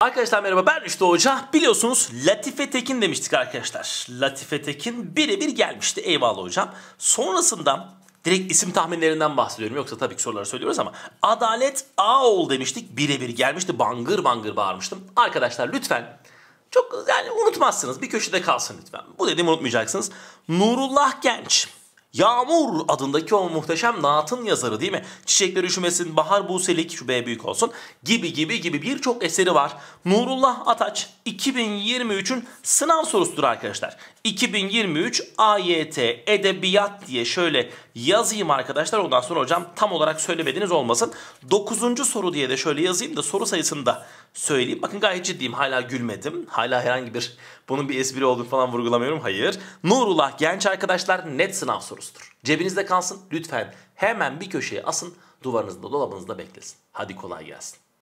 Arkadaşlar merhaba ben Rüştü Hoca. Biliyorsunuz Latife Tekin demiştik arkadaşlar. Latife Tekin birebir gelmişti eyvallah hocam. Sonrasında direkt isim tahminlerinden bahsediyorum. Yoksa tabii ki soruları söylüyoruz ama Adalet Ağol demiştik. Birebir gelmişti. Bangır bangır bağırmıştım. Arkadaşlar lütfen çok yani unutmazsınız. Bir köşede kalsın lütfen. Bu dediğimi unutmayacaksınız. Nurullah Genç Yağmur adındaki o muhteşem naatın yazarı değil mi? Çiçekler üşümesin, bahar buselik, şu B büyük olsun gibi gibi gibi birçok eseri var. Nurullah Ataç 2023'ün sınav sorusudur arkadaşlar. 2023 AYT Edebiyat diye şöyle yazayım arkadaşlar. Ondan sonra hocam tam olarak söylemediniz olmasın. 9. soru diye de şöyle yazayım da soru sayısını da söyleyeyim. Bakın gayet ciddiyim. Hala gülmedim. Hala herhangi bir bunun bir espri olduğunu falan vurgulamıyorum. Hayır. Nurullah genç arkadaşlar net sınav sorusudur. Cebinizde kalsın. Lütfen hemen bir köşeye asın. Duvarınızda dolabınızda beklesin. Hadi kolay gelsin.